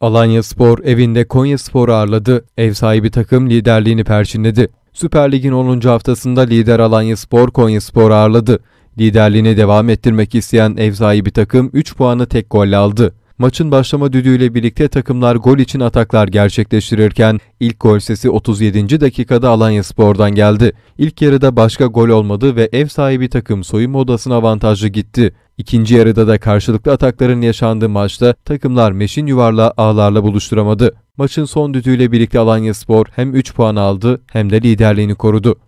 Alanya Spor evinde Konya Spor'u ağırladı. Ev sahibi takım liderliğini perçinledi. Süper Lig'in 10. haftasında lider Alanya Spor Konya Spor'u ağırladı. Liderliğine devam ettirmek isteyen ev sahibi takım 3 puanı tek golle aldı. Maçın başlama düdüğüyle birlikte takımlar gol için ataklar gerçekleştirirken ilk gol sesi 37. dakikada Alanya Spor'dan geldi. İlk yarıda başka gol olmadı ve ev sahibi takım soyunma odasına avantajlı gitti. İkinci yarıda da karşılıklı atakların yaşandığı maçta takımlar meşin yuvarla ağlarla buluşturamadı. Maçın son düdüğüyle birlikte Alanya Spor hem 3 puan aldı hem de liderliğini korudu.